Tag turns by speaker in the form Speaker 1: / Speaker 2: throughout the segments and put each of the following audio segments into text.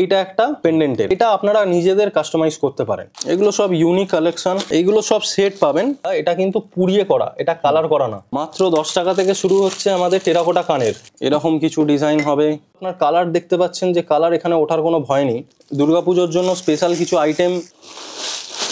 Speaker 1: এইটা একটা পেন্ডেন্টের এটা আপনারা নিজেদের কাস্টমাইজ করতে পারেন এগুলো সব ইউনিক কালেকশন এইগুলো সব সেট পাবেন এটা কিন্তু পুড়িয়ে করা এটা কালার করা না মাত্র দশ টাকা থেকে শুরু হচ্ছে আমাদের টেরাকোটা কানের এরকম কিছু ডিজাইন হবে আপনার কালার দেখতে পাচ্ছেন যে কালার এখানে ওঠার কোনো ভয় নেই দুর্গাপুজোর জন্য স্পেশাল কিছু আইটেম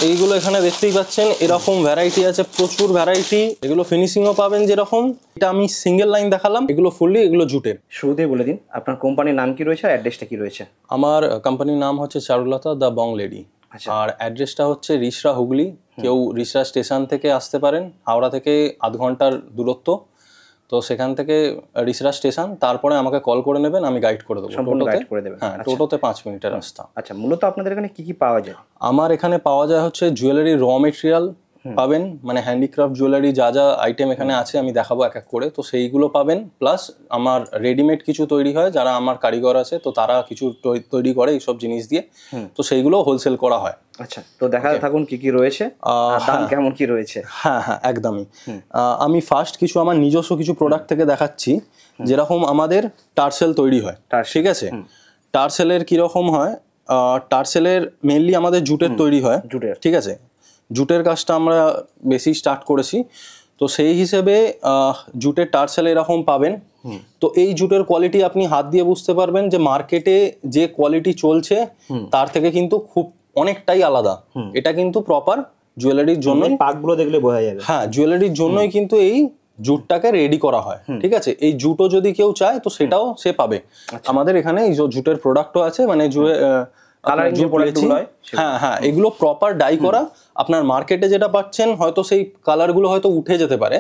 Speaker 1: এইগুলো এখানে দেখতেই পাচ্ছেন এরকম ভ্যারাইটি আছে প্রচুর ভ্যারাইটি এগুলো ফিনিশিংও পাবেন যেরকম এটা আমি সিঙ্গেল লাইন দেখালাম এগুলো ফুললি এগুলো জুটের শুরুতেই বলে দিন আপনার কোম্পানির নাম কি রয়েছে আর অ্যাড্রেসটা কি রয়েছে আমার কোম্পানির নাম হচ্ছে চারুলতা দ্য বং লেডি আচ্ছা। আর অ্যাড্রেসটা হচ্ছে রিসরা হুগলি কেউ রিসরা স্টেশন থেকে আসতে পারেন হাওড়া থেকে আধ ঘন্টার দূরত্ব তো সেখান থেকে রিসরা স্টেশন তারপরে আমাকে কল করে নেবেন আমি গাইড করে দেবো টোটোতে করে দেবেন হ্যাঁ আচ্ছা। টোটোতে পাঁচ মিনিটের রাস্তা আচ্ছা মূলত আপনাদের এখানে কি কি পাওয়া যায় আমার এখানে পাওয়া যায় হচ্ছে জুয়েলারি র মেটেরিয়াল পাবেন মানে হ্যান্ডিক্রাফট জুয়েলারি যা যা আইটেম এখানে আছে আমি দেখাবো এক এক করে তো সেইগুলো পাবেন প্লাস আমার রেডিমেড কিছু তৈরি হয় যারা আমার কারিগর আছে তো তারা কিছু তৈরি করে এইসব জিনিস দিয়ে তো সেইগুলো হোলসেল করা হয় আচ্ছা তো দেখা থাকুন কি কি রয়েছে দাম হ্যাঁ। কেমন কি রয়েছে হ্যাঁ হ্যাঁ একদমই আমি ফার্স্ট কিছু আমার নিজস্ব কিছু প্রোডাক্ট থেকে দেখাচ্ছি যেরকম আমাদের টার্সেল তৈরি হয় ঠিক আছে টার্সেলের কিরকম হয় টার্সেলের মেনলি আমাদের জুটের তৈরি হয় জুটের ঠিক আছে জুটের কাজটা আমরা বেশি স্টার্ট করেছি তো সেই হিসেবে জুটের টার্সেল এরকম পাবেন তো এই জুটের কোয়ালিটি আপনি হাত দিয়ে বুঝতে পারবেন যে মার্কেটে যে কোয়ালিটি চলছে তার থেকে কিন্তু খুব অনেকটাই আলাদা এটা কিন্তু প্রপার জুয়েলারির জন্য পাকগুলো দেখলে বোঝা যাবে হ্যাঁ জুয়েলারির জন্যই কিন্তু এই জুটটাকে রেডি করা হয় ঠিক আছে এই জুটও যদি কেউ চায় তো সেটাও সে পাবে আচ্ছা। আমাদের এখানে এই জুটের প্রোডাক্টও আছে মানে জুয়ে হ্যাঁ হ্যাঁ এগুলো প্রপার ডাই করা আপনার মার্কেটে যেটা পাচ্ছেন হয়তো সেই কালারগুলো হয়তো উঠে যেতে পারে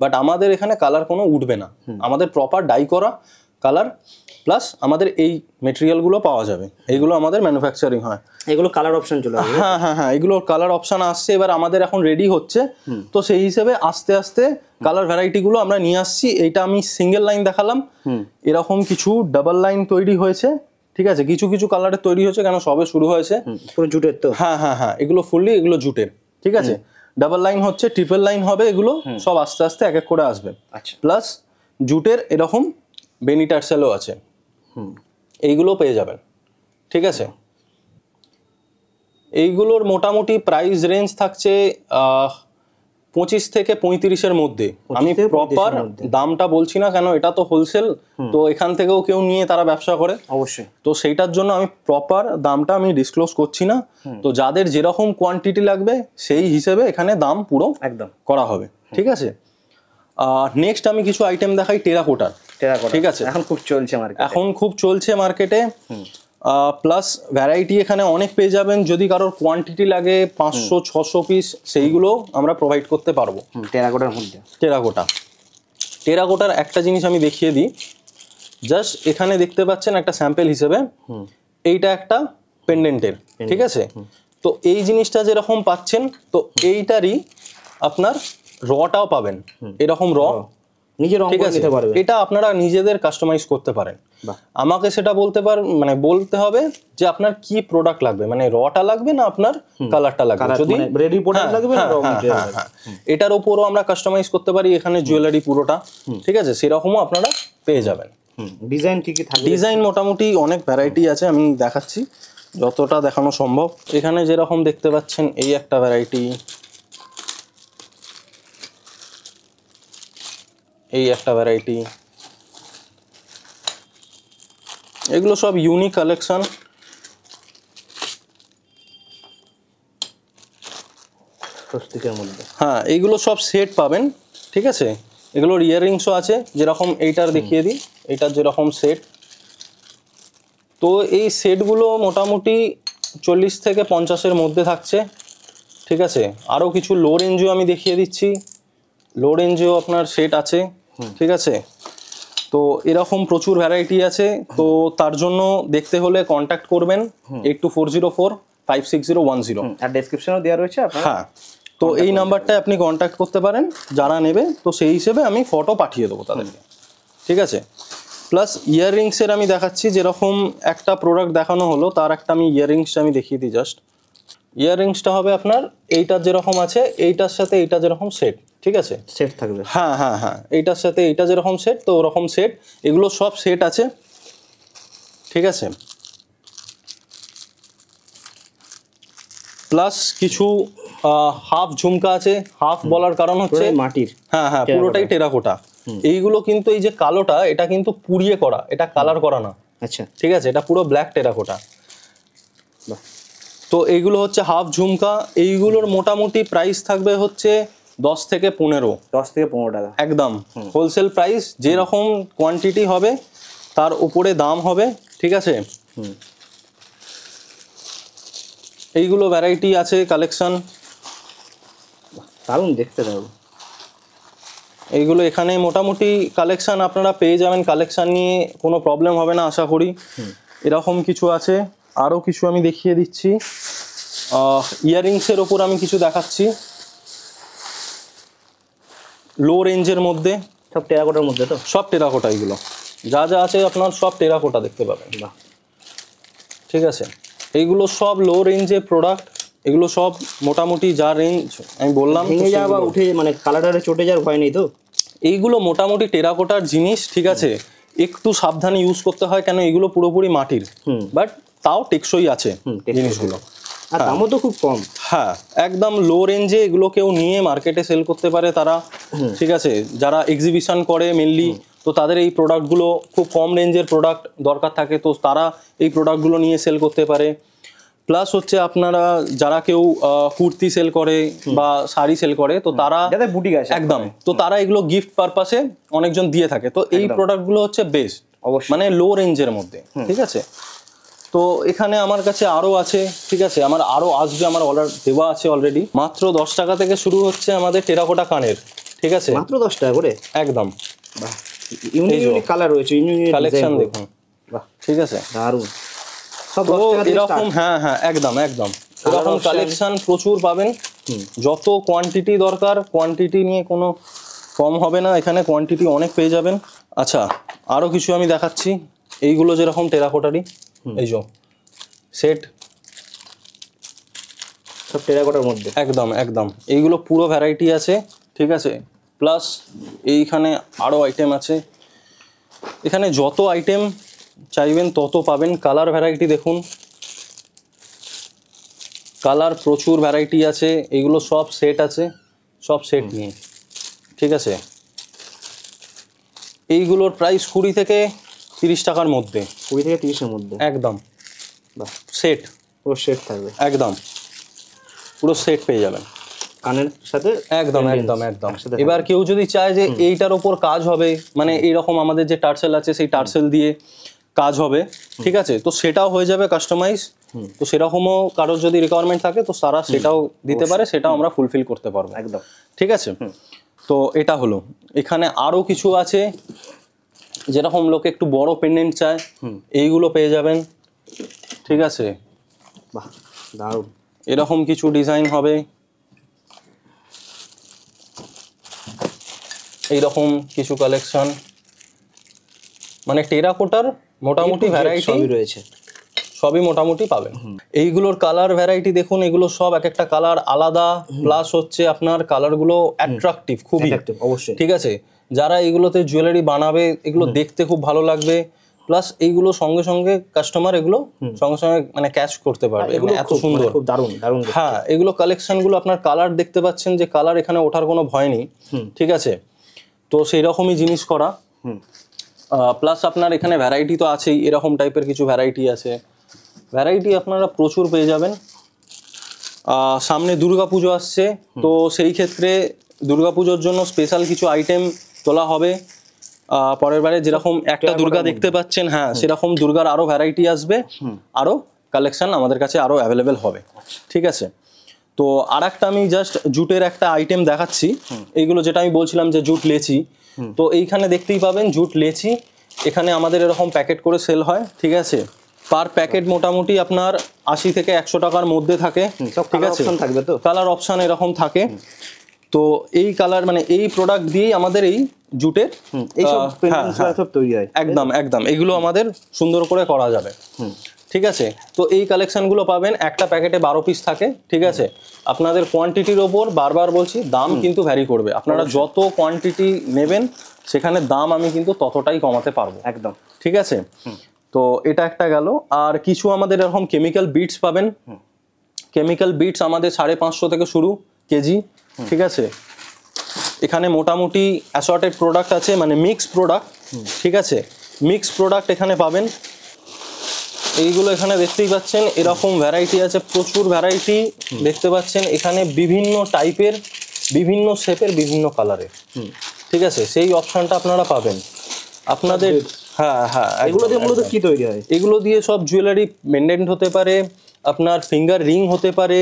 Speaker 1: বাট আমাদের এখানে কালার কোনো উঠবে না আমাদের প্রপার ডাই করা কালার প্লাস আমাদের এই মেটেরিয়ালগুলো পাওয়া যাবে এইগুলো আমাদের ম্যানুফ্যাকচারিং হয় এগুলো কালার অপশন চলে হ্যাঁ হ্যাঁ হ্যাঁ এগুলো কালার অপশন আসছে এবার আমাদের এখন রেডি হচ্ছে তো সেই হিসেবে আস্তে আস্তে কালার ভ্যারাইটিগুলো আমরা নিয়ে আসছি এইটা আমি সিঙ্গেল লাইন দেখালাম এরকম কিছু ডাবল লাইন তৈরি হয়েছে ঠিক আছে কিছু কিছু কালারে তৈরি হয়েছে কেন সবে শুরু হয়েছে পুরো জুটের তো হ্যাঁ হ্যাঁ হ্যাঁ এগুলো ফুললি এগুলো জুটের ঠিক আছে ডাবল লাইন হচ্ছে ট্রিপল লাইন হবে এগুলো সব আস্তে আস্তে এক এক করে আসবে আচ্ছা প্লাস জুটের এরকম বেনিটার্সেলও আছে এইগুলো পেয়ে যাবেন ঠিক আছে এইগুলোর মোটামুটি প্রাইস রেঞ্জ থাকছে পঁচিশ থেকে পঁয়ত্রিশের মধ্যে আমি প্রপার দামটা বলছি না কেন এটা তো হোলসেল তো এখান থেকেও কেউ নিয়ে তারা ব্যবসা করে অবশ্যই তো সেইটার জন্য আমি প্রপার দামটা আমি ডিসক্লোজ করছি না তো যাদের যেরকম কোয়ান্টিটি লাগবে সেই হিসেবে এখানে দাম পুরো একদম করা হবে ঠিক আছে নেক্সট আমি কিছু আইটেম দেখাই টেরাকোটার ঠিক আছে এখন খুব চলছে এখন খুব চলছে মার্কেটে প্লাস ভ্যারাইটি এখানে অনেক পেয়ে যাবেন যদি কারোর কোয়ান্টিটি লাগে পাঁচশো ছশো পিস সেইগুলো আমরা প্রোভাইড করতে পারবো টেরাকোটার মধ্যে টেরাকোটা টেরাকোটার একটা জিনিস আমি দেখিয়ে দিই জাস্ট এখানে দেখতে পাচ্ছেন একটা স্যাম্পেল হিসেবে এইটা একটা পেন্ডেন্টের ঠিক আছে তো এই জিনিসটা যেরকম পাচ্ছেন তো এইটারই আপনার রটাও পাবেন এরকম র এটা আপনারা নিজেদের কাস্টমাইজ করতে পারেন আমাকে সেটা বলতে পার মানে বলতে হবে যে আপনার কি প্রোডাক্ট লাগবে মানে রটা লাগবে না আপনার কালারটা লাগবে যদি রেডি মানে প্রোডাক্ট হ্যাঁ, লাগবে হ্যাঁ, হ্যাঁ, এটার উপরও আমরা কাস্টমাইজ করতে পারি এখানে জুয়েলারি পুরোটা ঠিক আছে সেরকমও আপনারা পেয়ে যাবেন ডিজাইন কি থাকে ডিজাইন মোটামুটি অনেক ভ্যারাইটি আছে আমি দেখাচ্ছি যতটা দেখানো সম্ভব এখানে যেরকম দেখতে পাচ্ছেন এই একটা ভ্যারাইটি এই একটা ভ্যারাইটি এগুলো সব ইউনিক কালেকশন হ্যাঁ এইগুলো সব সেট পাবেন ঠিক আছে এগুলোর ইয়াররিংসও আছে যেরকম এইটার দেখিয়ে দিই এইটার যেরকম সেট তো এই সেটগুলো মোটামুটি চল্লিশ থেকে পঞ্চাশের মধ্যে থাকছে ঠিক আছে আরও কিছু লো রেঞ্জও আমি দেখিয়ে দিচ্ছি লো রেঞ্জেও আপনার সেট আছে ঠিক আছে তো এরকম প্রচুর ভ্যারাইটি আছে তো তার জন্য দেখতে হলে কন্ট্যাক্ট করবেন eight two four zero four five six zero one zero আর ডেসক্রিপশনও দেওয়া রয়েছে হ্যাঁ তো এই নাম্বারটায় আপনি কন্ট্যাক্ট করতে পারেন যারা নেবে তো সেই হিসেবে আমি ফটো পাঠিয়ে দেবো তাদেরকে ঠিক আছে প্লাস ইয়াররিংসের আমি দেখাচ্ছি যেরকম একটা প্রোডাক্ট দেখানো হলো তার একটা আমি ইয়াররিংসটা আমি দেখিয়ে দিই জাস্ট ইয়াররিংসটা হবে আপনার এইটা যেরকম আছে এইটার সাথে এইটা যেরকম সেট ঠিক আছে সেট থাকবে হ্যাঁ হ্যাঁ হ্যাঁ এইটার সাথে এইটা যেরকম সেট তো ওরকম সেট এগুলো সব সেট আছে ঠিক আছে প্লাস কিছু হাফ ঝুমকা আছে হাফ বলার কারণ হচ্ছে মাটির হ্যাঁ হ্যাঁ পুরোটাই টেরাকোটা এইগুলো কিন্তু এই যে কালোটা এটা কিন্তু পুড়িয়ে করা এটা কালার করা না আচ্ছা ঠিক আছে এটা পুরো ব্ল্যাক টেরাকোটা তো এইগুলো হচ্ছে হাফ ঝুমকা এইগুলোর মোটামুটি প্রাইস থাকবে হচ্ছে দশ থেকে পনেরো দশ থেকে পনেরো টাকা একদম হোলসেল প্রাইস যেরকম কোয়ান্টিটি হবে তার উপরে দাম হবে ঠিক আছে এইগুলো ভ্যারাইটি আছে কালেকশন দারুণ দেখতে পাবো এইগুলো এখানে মোটামুটি কালেকশান আপনারা পেয়ে যাবেন কালেকশান নিয়ে কোনো প্রবলেম হবে না আশা করি এরকম কিছু আছে আরও কিছু আমি দেখিয়ে দিচ্ছি ইয়াররিংসের ওপর আমি কিছু দেখাচ্ছি লো রেঞ্জের মধ্যে সব টেরাকোটার মধ্যে তো সব টেরাকোটা এগুলো যা যা আছে আপনার সব টেরাকোটা দেখতে পাবেন ঠিক আছে এইগুলো সব লো রেঞ্জের প্রোডাক্ট এগুলো সব মোটামুটি যা রেঞ্জ আমি বললাম ভেঙে যাওয়া বা উঠে মানে কালারটারে চটে যাওয়ার ভয় নেই তো এইগুলো মোটামুটি টেরাকোটার জিনিস ঠিক আছে একটু সাবধানে ইউজ করতে হয় কেন এগুলো পুরোপুরি মাটির বাট তাও টেকসই আছে জিনিসগুলো হ্যাঁ। দামও তো খুব কম হ্যাঁ একদম লো রেঞ্জে এগুলো কেউ নিয়ে মার্কেটে সেল করতে পারে তারা ঠিক আছে যারা এক্সিবিশন করে মেনলি তো তাদের এই প্রোডাক্টগুলো খুব কম রেঞ্জের প্রোডাক্ট দরকার থাকে তো তারা এই প্রোডাক্টগুলো নিয়ে সেল করতে পারে প্লাস হচ্ছে আপনারা যারা কেউ কুর্তি সেল করে বা শাড়ি সেল করে তো তারা বুটিক আছে একদম তো তারা এগুলো গিফট পারপাসে অনেকজন দিয়ে থাকে তো এই প্রোডাক্টগুলো হচ্ছে বেস্ট মানে লো রেঞ্জের মধ্যে ঠিক আছে তো এখানে আমার কাছে আরও আছে ঠিক আছে আমার আরও আসবে আমার অর্ডার দেওয়া আছে অলরেডি মাত্র দশ টাকা থেকে শুরু হচ্ছে আমাদের টেরাকোটা কানের ঠিক আছে মাত্র দশ টাকা করে একদম রয়েছে কালেকশন দেখুন ঠিক আছে এরকম হ্যাঁ হ্যাঁ একদম একদম এরকম কালেকশন প্রচুর পাবেন যত কোয়ান্টিটি দরকার কোয়ান্টিটি নিয়ে কোনো কম হবে না এখানে কোয়ান্টিটি অনেক পেয়ে যাবেন আচ্ছা আরও কিছু আমি দেখাচ্ছি এইগুলো যেরকম টেরাকোটারি এই যে সেট সব টেরাকোটার মধ্যে একদম একদম এইগুলো পুরো ভ্যারাইটি আছে ঠিক আছে প্লাস এইখানে আরও আইটেম আছে এখানে যত আইটেম চাইবেন তত পাবেন কালার ভ্যারাইটি দেখুন কালার প্রচুর ভ্যারাইটি আছে এগুলো সব সেট আছে সব সেট নিয়ে ঠিক আছে এইগুলোর প্রাইস কুড়ি থেকে তিরিশ টাকার মধ্যে 20 থেকে তিরিশের মধ্যে একদম বাহ সেট পুরো সেট থাকবে একদম পুরো সেট পেয়ে যাবেন কানের সাথে একদম একদম একদম এবার কেউ যদি চায় যে এইটার ওপর কাজ হবে মানে এইরকম আমাদের যে টার্সেল আছে সেই টার্সেল দিয়ে কাজ হবে ঠিক আছে তো সেটাও হয়ে যাবে কাস্টমাইজ তো সেরকমও কারোর যদি রিকোয়ারমেন্ট থাকে তো সারা সেটাও দিতে পারে সেটাও আমরা ফুলফিল করতে পারবো একদম ঠিক আছে তো এটা হলো এখানে আরও কিছু আছে যেরকম লোকে একটু বড় পেন্ডেন্ট চায় এইগুলো পেয়ে যাবেন ঠিক আছে এরকম কিছু ডিজাইন হবে এইরকম কিছু কালেকশন মানে টেরাকোটার মোটামুটি ভ্যারাইটি রয়েছে সবই মোটামুটি পাবেন এইগুলোর কালার ভ্যারাইটি দেখুন এগুলো সব এক একটা কালার আলাদা প্লাস হচ্ছে আপনার কালারগুলো অ্যাট্রাকটিভ খুবই অবশ্যই ঠিক আছে যারা এগুলোতে জুয়েলারি বানাবে এগুলো দেখতে খুব ভালো লাগবে প্লাস এইগুলো সঙ্গে সঙ্গে কাস্টমার এগুলো সঙ্গে সঙ্গে মানে ক্যাচ করতে পারবে হ্যাঁ, এগুলো মানে এত মানে সুন্দর খুব দারুণ দারুণ হ্যাঁ এগুলো গুলো আপনার কালার দেখতে পাচ্ছেন যে কালার এখানে ওঠার কোনো ভয় নেই ঠিক আছে তো সেই রকমই জিনিস করা প্লাস আপনার এখানে ভ্যারাইটি তো আছেই এরকম টাইপের কিছু ভ্যারাইটি আছে ভ্যারাইটি আপনারা প্রচুর পেয়ে যাবেন সামনে দুর্গাপুজো আসছে তো সেই ক্ষেত্রে দুর্গাপুজোর জন্য স্পেশাল কিছু আইটেম তোলা হবে পরের বারে যেরকম একটা দুর্গা দেখতে পাচ্ছেন হ্যাঁ সেরকম দুর্গার আরও ভ্যারাইটি আসবে আরও কালেকশন আমাদের কাছে আরও অ্যাভেলেবেল হবে ঠিক আছে তো আর একটা আমি জাস্ট জুটের একটা আইটেম দেখাচ্ছি এইগুলো যেটা আমি বলছিলাম যে জুট লেচি তো এইখানে দেখতেই পাবেন জুট লেচি এখানে আমাদের এরকম প্যাকেট করে সেল হয় ঠিক আছে পার প্যাকেট মোটামুটি আপনার আশি থেকে একশো টাকার মধ্যে থাকে ঠিক আছে থাকবে তো কালার অপশান এরকম থাকে তো এই কালার মানে এই প্রোডাক্ট দিয়েই আমাদের এই জুটের হ্যাঁ, হ্যাঁ, একদম একদম এগুলো আমাদের সুন্দর করে করা যাবে ঠিক আছে তো এই কালেকশনগুলো পাবেন একটা প্যাকেটে বারো পিস থাকে ঠিক আছে আপনাদের কোয়ান্টিটির ওপর বারবার বলছি দাম কিন্তু ভ্যারি করবে আপনারা যত কোয়ান্টিটি নেবেন সেখানে দাম আমি কিন্তু ততটাই কমাতে পারবো একদম ঠিক আছে তো এটা একটা গেল আর কিছু আমাদের এরকম কেমিক্যাল বিটস পাবেন কেমিক্যাল বিটস আমাদের সাড়ে পাঁচশো থেকে শুরু কেজি ঠিক আছে এখানে মোটামুটি অ্যাসর্টেড প্রোডাক্ট আছে মানে মিক্স প্রোডাক্ট ঠিক আছে মিক্স প্রোডাক্ট এখানে পাবেন এইগুলো এখানে দেখতেই পাচ্ছেন এরকম ভ্যারাইটি আছে প্রচুর ভ্যারাইটি দেখতে পাচ্ছেন এখানে বিভিন্ন টাইপের বিভিন্ন শেপের বিভিন্ন কালারের ঠিক আছে সেই অপশানটা আপনারা পাবেন আপনাদের হ্যাঁ হ্যাঁ এগুলো দিয়ে মূলত কি তৈরি হয় এগুলো দিয়ে সব জুয়েলারি মেনডেন্ট হতে পারে আপনার ফিঙ্গার রিং হতে পারে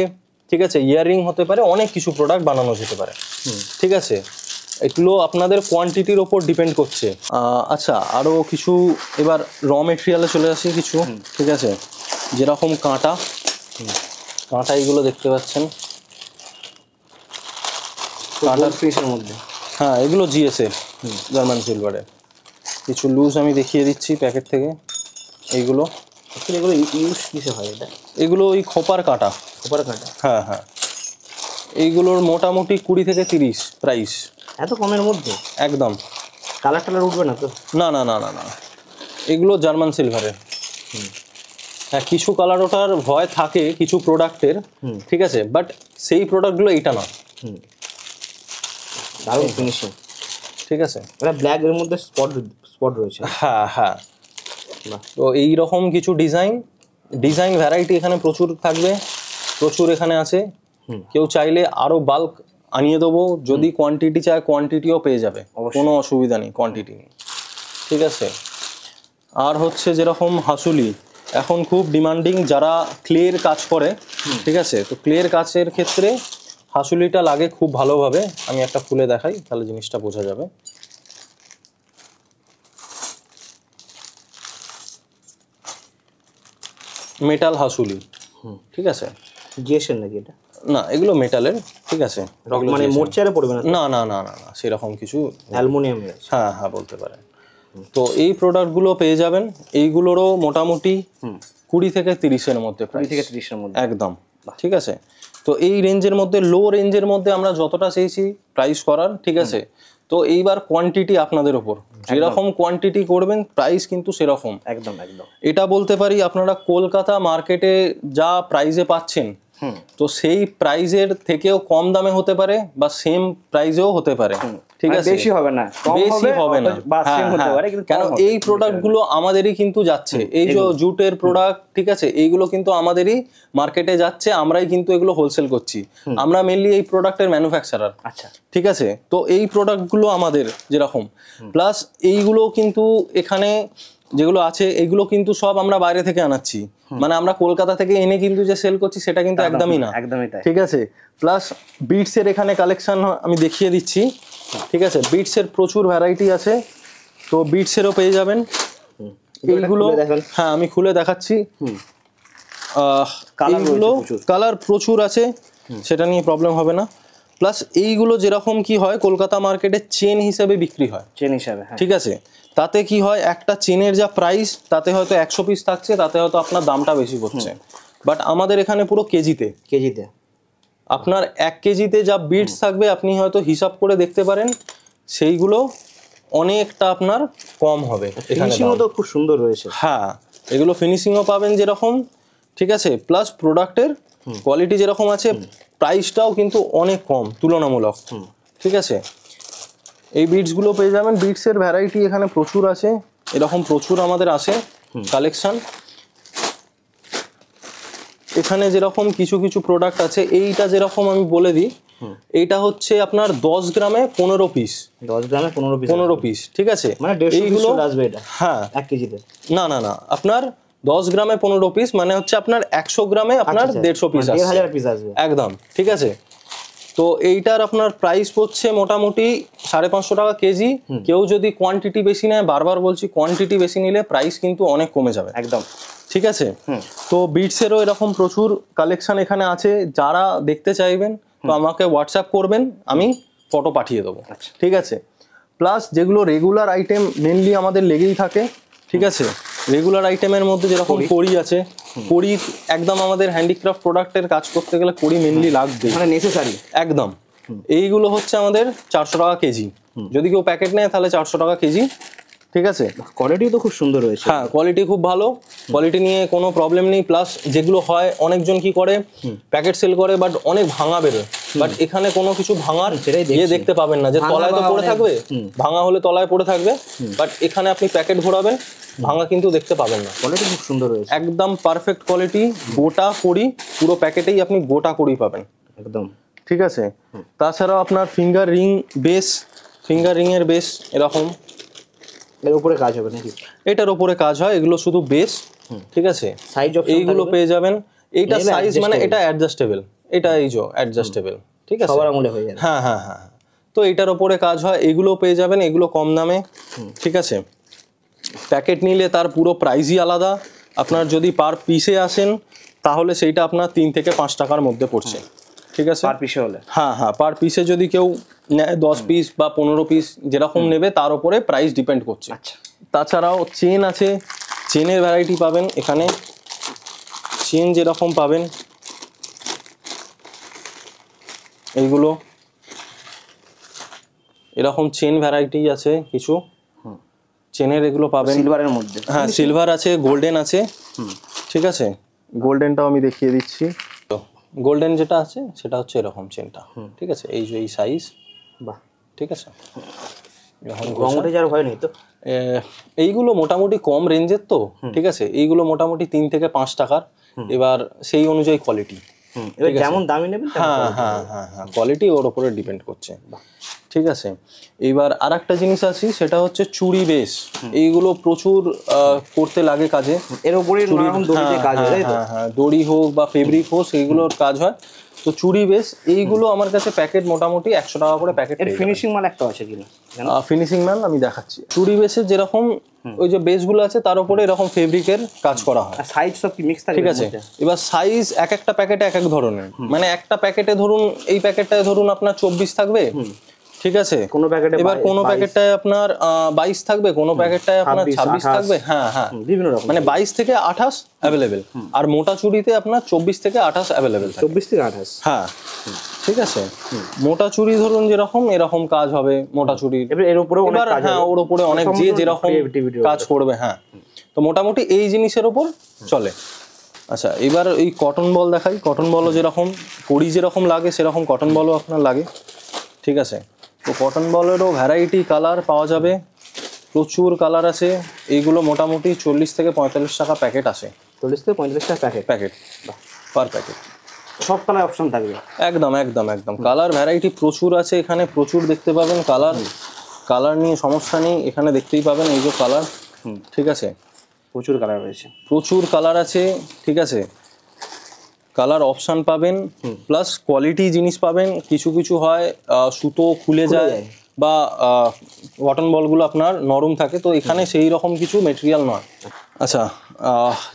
Speaker 1: ঠিক আছে ইয়াররিং হতে পারে অনেক কিছু প্রোডাক্ট বানানো যেতে পারে ঠিক আছে এগুলো আপনাদের কোয়ান্টিটির ওপর ডিপেন্ড করছে আচ্ছা আরও কিছু এবার র মেটেরিয়ালে চলে আসি কিছু ঠিক আছে যেরকম কাঁটা কাঁটা এগুলো দেখতে পাচ্ছেন কাঁটার পিসের মধ্যে হ্যাঁ এগুলো জিএসএ জার্মান সিলভারে কিছু লুজ আমি দেখিয়ে দিচ্ছি প্যাকেট থেকে এইগুলো এগুলো ইউজ কিসে হয় এটা এগুলো ওই খোপার কাটা খোপার কাটা হ্যাঁ হ্যাঁ এইগুলোর মোটামুটি কুড়ি থেকে তিরিশ প্রাইস এত কমের মধ্যে একদম কালার টালার উঠবে না তো না না না না না এগুলো জার্মান সিলভারের হ্যাঁ কিছু কালার ওঠার ভয় থাকে কিছু প্রোডাক্টের ঠিক আছে বাট সেই প্রোডাক্টগুলো এইটা না দারুণ ফিনিশিং ঠিক আছে এটা ব্ল্যাক এর মধ্যে স্পট স্পট রয়েছে হ্যাঁ হ্যাঁ তো এই রকম কিছু ডিজাইন ডিজাইন ভ্যারাইটি এখানে প্রচুর থাকবে প্রচুর এখানে আছে কেউ চাইলে আরো বাল্ক আনিয়ে দেবো যদি কোয়ান্টিটি চায় কোয়ান্টিটিও পেয়ে যাবে কোনো অসুবিধা নেই কোয়ান্টিটি নেই ঠিক আছে আর হচ্ছে যেরকম হাসুলি এখন খুব ডিমান্ডিং যারা ক্লের কাজ করে ঠিক আছে তো ক্লের কাজের ক্ষেত্রে হাসুলিটা লাগে খুব ভালোভাবে আমি একটা খুলে দেখাই তাহলে জিনিসটা বোঝা যাবে মেটাল হাসুলি ঠিক আছে জিএসএল নাকি এটা না এগুলো মেটালের ঠিক আছে মানে মোর্চারে পড়বে না না না না না সেরকম কিছু অ্যালুমিনিয়াম হ্যাঁ হ্যাঁ বলতে পারেন তো এই প্রোডাক্টগুলো পেয়ে যাবেন এইগুলোরও মোটামুটি কুড়ি থেকে তিরিশের মধ্যে কুড়ি থেকে তিরিশের মধ্যে একদম ঠিক আছে তো এই রেঞ্জের মধ্যে লো রেঞ্জের মধ্যে আমরা যতটা চেয়েছি প্রাইস করার ঠিক আছে তো এইবার কোয়ান্টিটি আপনাদের ওপর যেরকম কোয়ান্টিটি করবেন প্রাইস কিন্তু সেরকম একদম একদম এটা বলতে পারি আপনারা কলকাতা মার্কেটে যা প্রাইসে পাচ্ছেন তো সেই প্রাইজের থেকেও কম দামে হতে পারে বা সেম প্রাইজেও হতে পারে ঠিক মানে আছে বেশি হবে না বেশি হবে না হ্যাঁ, হ্যাঁ। কেন এই প্রোডাক্টগুলো আমাদেরই কিন্তু যাচ্ছে এই যে জুটের প্রোডাক্ট ঠিক আছে এইগুলো কিন্তু আমাদেরই মার্কেটে যাচ্ছে আমরাই কিন্তু এগুলো হোলসেল করছি আমরা মেনলি এই প্রোডাক্টের ম্যানুফ্যাকচারার আচ্ছা ঠিক আছে তো এই প্রোডাক্টগুলো আমাদের যেরকম প্লাস এইগুলো কিন্তু এখানে যেগুলো আছে এগুলো কিন্তু সব আমরা বাইরে থেকে আনাচ্ছি মানে আমরা কলকাতা থেকে এনে কিন্তু যে সেল করছি সেটা কিন্তু একদমই না একদমই তাই ঠিক আছে প্লাস বিটস এর এখানে কালেকশন আমি দেখিয়ে দিচ্ছি ঠিক আছে বিটস এর প্রচুর ভ্যারাইটি আছে তো বিটস এরও পেয়ে যাবেন এইগুলো হ্যাঁ আমি খুলে দেখাচ্ছি কালার প্রচুর আছে সেটা নিয়ে প্রবলেম হবে না প্লাস এইগুলো যেরকম কি হয় কলকাতা মার্কেটে চেন হিসেবে বিক্রি হয় চেন হিসাবে হ্যাঁ। ঠিক আছে তাতে কি হয় একটা চেনের যা প্রাইস তাতে হয়তো একশো পিস থাকছে তাতে হয়তো আপনার দামটা বেশি পড়ছে বাট আমাদের এখানে পুরো কেজিতে কেজিতে আপনার এক কেজিতে যা বিটস থাকবে আপনি হয়তো হিসাব করে দেখতে পারেন সেইগুলো অনেকটা আপনার কম হবে ফিনিশিংও তো খুব সুন্দর রয়েছে হ্যাঁ এগুলো ফিনিশিংও পাবেন যেরকম ঠিক আছে প্লাস প্রোডাক্টের কোয়ালিটি যেরকম আছে প্রাইসটাও কিন্তু অনেক কম তুলনামূলক ঠিক আছে এই বিটসগুলো পেয়ে যাবেন বিটসের ভ্যারাইটি এখানে প্রচুর আছে এরকম প্রচুর আমাদের আছে কালেকশান এখানে যেরকম কিছু কিছু প্রোডাক্ট আছে এইটা যেরকম আমি বলে দিই এইটা হচ্ছে আপনার দশ গ্রামে পনেরো পিস দশ গ্রামে পনেরো পিস পনেরো পিস ঠিক আছে মানে এইগুলো আসবে এটা হ্যাঁ এক কেজিতে না না না আপনার দশ গ্রামে পনেরো পিস মানে হচ্ছে আপনার একশো গ্রামে আপনার আচ্ছা, আচ্ছা। দেড়শো পিস মানে আসবে একদম ঠিক আছে তো এইটার আপনার প্রাইস পড়ছে মোটামুটি সাড়ে পাঁচশো টাকা কেজি কেউ যদি কোয়ান্টিটি বেশি নেয় বারবার বলছি কোয়ান্টিটি বেশি নিলে প্রাইস কিন্তু অনেক কমে যাবে একদম ঠিক আছে তো বিটসেরও এরকম প্রচুর কালেকশন এখানে আছে যারা দেখতে চাইবেন তো আমাকে হোয়াটসঅ্যাপ করবেন আমি ফটো পাঠিয়ে দেবো আচ্ছা। ঠিক আছে প্লাস যেগুলো রেগুলার আইটেম মেনলি আমাদের লেগেই থাকে ঠিক আছে রেগুলার আইটেমের মধ্যে যেরকম কড়ি আছে কড়ি একদম আমাদের হ্যান্ডিক্রাফট প্রোডাক্টের কাজ করতে গেলে কড়ি মেনলি লাগবে মানে নেসেসারি একদম এইগুলো হচ্ছে আমাদের চারশো টাকা কেজি যদি কেউ প্যাকেট নেয় তাহলে চারশো টাকা কেজি ঠিক আছে কোয়ালিটি তো খুব সুন্দর হয়েছে হ্যাঁ কোয়ালিটি খুব ভালো কোয়ালিটি নিয়ে কোনো প্রবলেম নেই প্লাস যেগুলো হয় অনেকজন কি করে প্যাকেট সেল করে বাট অনেক ভাঙা বেরোয় বাট এখানে কোনো কিছু ভাঙার ইয়ে দেখতে পাবেন না যে তলায় তো পড়ে মানে- থাকবে ভাঙা হলে তলায় পড়ে থাকবে বাট এখানে আপনি প্যাকেট ঘোরাবেন ভাঙা কিন্তু দেখতে পাবেন না কোয়ালিটি খুব সুন্দর হয়েছে একদম পারফেক্ট কোয়ালিটি গোটা করি পুরো প্যাকেটেই আপনি গোটা করি পাবেন একদম ঠিক আছে তাছাড়াও আপনার ফিঙ্গার রিং বেস ফিঙ্গার রিংয়ের বেস এরকম এর উপরে কাজ হবে নাকি এটার উপরে কাজ হয় এগুলো শুধু বেস ঠিক আছে সাইজ এইগুলো পেয়ে যাবেন মানে এটা সাইজ মানে এটা অ্যাডজাস্টেবল এটা এই যে অ্যাডজাস্টেবল ঠিক আছে সবার আঙুলে হয়ে যাবে হ্যাঁ হ্যাঁ হ্যাঁ, হ্যাঁ। তো এটার ওপরে কাজ হয় এগুলো পেয়ে যাবেন এগুলো কম দামে ঠিক আছে প্যাকেট নিলে তার পুরো প্রাইজই আলাদা আপনার যদি পার পিসে আসেন তাহলে সেইটা আপনার তিন থেকে পাঁচ টাকার মধ্যে পড়ছে ঠিক আছে পার পিসে হলে হ্যাঁ হ্যাঁ পার পিসে যদি কেউ নেয় দশ পিস বা পনেরো পিস যেরকম নেবে তার উপরে প্রাইস ডিপেন্ড করছে আচ্ছা তাছাড়াও চেন আছে চেনের ভ্যারাইটি পাবেন এখানে চেন যেরকম পাবেন এইগুলো এরকম চেন ভ্যারাইটি আছে কিছু চেনের এগুলো পাবেন সিলভারের মধ্যে হ্যাঁ সিলভার আছে গোল্ডেন আছে ঠিক আছে গোল্ডেনটাও আমি দেখিয়ে দিচ্ছি গোল্ডেন যেটা আছে সেটা হচ্ছে এরকম চেনটা ঠিক আছে এই যে এই সাইজ বা ঠিক আছে এইগুলো মোটামুটি কম রেঞ্জের তো ঠিক আছে এইগুলো মোটামুটি তিন থেকে পাঁচ টাকার এবার সেই অনুযায়ী কোয়ালিটি যেমন দামি নেবেন হ্যাঁ হ্যাঁ, হ্যাঁ হ্যাঁ হ্যাঁ হ্যাঁ কোয়ালিটি ওর ওপরে ডিপেন্ড করছে ঠিক আছে এবার আর একটা জিনিস আছে সেটা হচ্ছে চুড়ি বেশ এইগুলো প্রচুর করতে লাগে কাজে এর উপরে হ্যাঁ, হ্যাঁ, হ্যাঁ, দড়ি হোক বা ফেব্রিক হোক সেইগুলোর কাজ হয় তো চুড়ি বেস এইগুলো আমার কাছে প্যাকেট মোটামুটি একশো টাকা করে প্যাকেট ফিনিশিং মাল একটা আছে কিনা ফিনিশিং মাল আমি দেখাচ্ছি চুড়ি বেসের যেরকম ওই যে বেসগুলো আছে তার উপরে এরকম ফেব্রিকের কাজ করা হয় সাইজ সব কি মিক্স থাকে ঠিক আছে এবার সাইজ এক একটা প্যাকেটে এক এক ধরনের মানে একটা প্যাকেটে ধরুন এই প্যাকেটটায় ধরুন আপনার চব্বিশ থাকবে ঠিক আছে কোনো প্যাকেটে এবার কোনো প্যাকেটটায় আপনার 22 থাকবে কোনো প্যাকেটটায় আপনার 26 থাকবে হ্যাঁ হ্যাঁ বিভিন্ন রকম মানে 22 থেকে 28 अवेलेबल আর মোটা চুড়িতে আপনার 24 থেকে 28 अवेलेबल 24 থেকে 28 হ্যাঁ ঠিক আছে মোটা চুড়ি ধরুন যেরকম এরকম কাজ হবে মোটা চুড়ি এর উপরে অনেক কাজ হ্যাঁ ওর উপরে অনেক যে যেরকম কাজ করবে হ্যাঁ তো মোটামুটি এই জিনিসের উপর চলে আচ্ছা এবার এই কটন বল দেখাই কটন বলও যেরকম পরি যেরকম লাগে সেরকম কটন বলও আপনার লাগে ঠিক আছে তো কটন বলেরও ভ্যারাইটি কালার পাওয়া যাবে প্রচুর কালার আছে এইগুলো মোটামুটি চল্লিশ থেকে পঁয়তাল্লিশ টাকা প্যাকেট আছে চল্লিশ থেকে পঁয়তাল্লিশ টাকা প্যাকেট প্যাকেট পার প্যাকেট সব কালার অপশন থাকবে একদম একদম একদম কালার ভ্যারাইটি প্রচুর আছে এখানে প্রচুর দেখতে পাবেন কালার কালার নিয়ে সমস্যা নেই এখানে দেখতেই পাবেন এই যে কালার ঠিক আছে প্রচুর কালার রয়েছে প্রচুর কালার আছে ঠিক আছে কালার অপশান পাবেন প্লাস কোয়ালিটি জিনিস পাবেন কিছু কিছু হয় সুতো খুলে যায় বা ওয়াটন বলগুলো আপনার নরম থাকে তো এখানে সেই রকম কিছু মেটেরিয়াল নয় আচ্ছা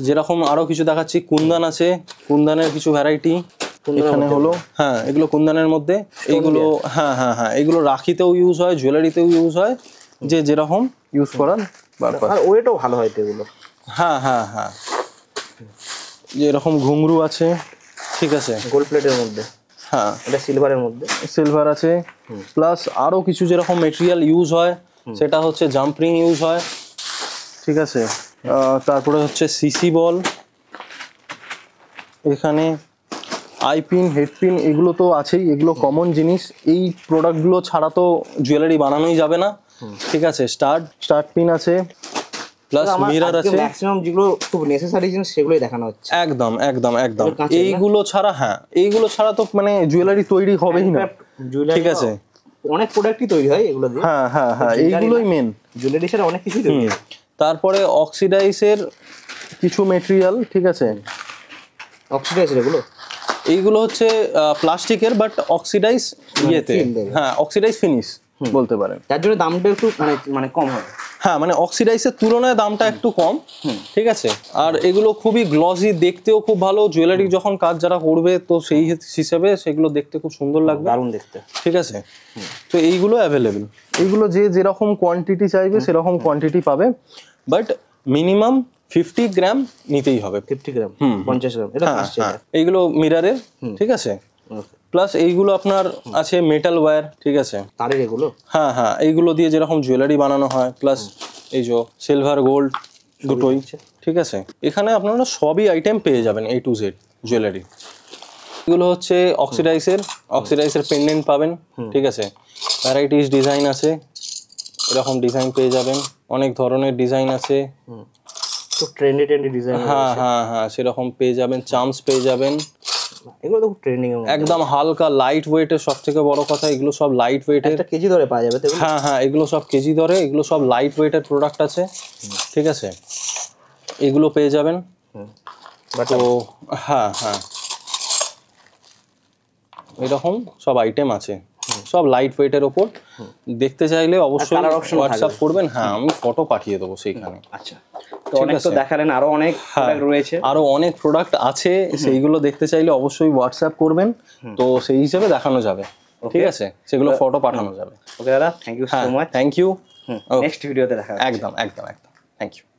Speaker 1: যেরকম আরও কিছু দেখাচ্ছি কুন্দান আছে কুন্দানের কিছু ভ্যারাইটি এখানে হলো হ্যাঁ এগুলো কুন্দানের মধ্যে এইগুলো হ্যাঁ হ্যাঁ হ্যাঁ এগুলো রাখিতেও ইউজ হয় জুয়েলারিতেও ইউজ হয় যে যেরকম ইউজ করার ওয়েটও ভালো হয় এগুলো হ্যাঁ হ্যাঁ হ্যাঁ যে এরকম ঘুঙরু আছে ঠিক আছে গোল্ড প্লেটের মধ্যে হ্যাঁ এটা সিলভারের মধ্যে সিলভার আছে প্লাস আরও কিছু যেরকম মেটেরিয়াল ইউজ হয় সেটা হচ্ছে জাম্পিং ইউজ হয় ঠিক আছে তারপরে হচ্ছে সিসি বল এখানে আইপিন হেডপিন এগুলো তো আছেই এগুলো কমন জিনিস এই প্রোডাক্টগুলো ছাড়া তো জুয়েলারি বানানোই যাবে না ঠিক আছে স্টার্ট স্টার্ট পিন আছে প্লাস মিরর আছে ম্যাক্সিমাম যেগুলো খুব নেসেসারি জিনিস সেগুলোই দেখানো হচ্ছে একদম একদম একদম এইগুলো ছাড়া হ্যাঁ এইগুলো ছাড়া তো মানে জুয়েলারি তৈরি হবেই না ঠিক আছে অনেক প্রোডাক্টই তৈরি হয় এগুলো দিয়ে হ্যাঁ হ্যাঁ হ্যাঁ এইগুলোই মেন জুয়েলারি ছাড়া অনেক কিছুই তৈরি তারপরে অক্সিডাইসের কিছু মেটেরিয়াল ঠিক আছে অক্সিডাইসের এগুলো এইগুলো হচ্ছে প্লাস্টিকের বাট মানে অক্সিডাইজ ইয়েতে হ্যাঁ অক্সিডাইজ ফিনিশ বলতে পারেন তার জন্য দামটা একটু মানে মানে কম হবে হ্যাঁ মানে অক্সিডাইসের তুলনায় দামটা একটু কম ঠিক আছে আর এগুলো খুবই গ্লসি দেখতেও খুব ভালো জুয়েলারি যখন কাজ যারা করবে তো সেই হিসেবে সেগুলো দেখতে খুব সুন্দর লাগবে দারুণ দেখতে ঠিক আছে তো এইগুলো অ্যাভেলেবেল এইগুলো যে যেরকম কোয়ান্টিটি চাইবে সেরকম কোয়ান্টিটি পাবে বাট মিনিমাম ফিফটি গ্রাম নিতেই হবে ফিফটি গ্রাম পঞ্চাশ গ্রাম এটা হ্যাঁ, হ্যাঁ, এইগুলো মিরারের ঠিক আছে প্লাস এইগুলো আপনার আছে মেটাল ওয়্যার ঠিক আছে তারের এগুলো হ্যাঁ হ্যাঁ এইগুলো দিয়ে যেরকম জুয়েলারি বানানো হয় প্লাস এই যে সিলভার গোল্ড দুটোই আচ্ছা। ঠিক আছে এখানে আপনারা সবই আইটেম পেয়ে যাবেন এ টু জেড জুয়েলারি এগুলো হচ্ছে অক্সিডাইসের অক্সিডাইসের পেন্ডেন্ট পাবেন ঠিক আছে ভ্যারাইটিস ডিজাইন আছে এরকম ডিজাইন পেয়ে যাবেন অনেক ধরনের ডিজাইন আছে খুব ট্রেন্ডি ট্রেন্ডি ডিজাইন হ্যাঁ হ্যাঁ হ্যাঁ সেরকম পেয়ে যাবেন চামস পেয়ে যাবেন না এগুলো তো খুব ট্রেন্ডিং একদম হালকা লাইট ওয়েটের সব থেকে বড় কথা এগুলো সব লাইট ওয়েটের একটা কেজি দরে পাওয়া যাবে হ্যাঁ হ্যাঁ এগুলো সব কেজি দরে এগুলো সব লাইট ওয়েটের প্রোডাক্ট আছে ঠিক আছে এগুলো পেয়ে যাবেন বাট ও হ্যাঁ হ্যাঁ এরকম সব আইটেম আছে সব লাইট ওয়েটের ওপর দেখতে চাইলে অবশ্যই হোয়াটসঅ্যাপ করবেন হ্যাঁ আমি ফটো পাঠিয়ে দেবো সেইখানে আচ্ছা দেখালেন আরো অনেক হ্যাঁ, রয়েছে আরো অনেক প্রোডাক্ট আছে সেইগুলো দেখতে চাইলে অবশ্যই হোয়াটসঅ্যাপ করবেন তো সেই হিসাবে দেখানো যাবে ঠিক আছে সেগুলো ফটো পাঠানো যাবে দাদা thank you so much thank you next ভিডিওতে দেখা একদম একদম একদম থ্যাংক ইউ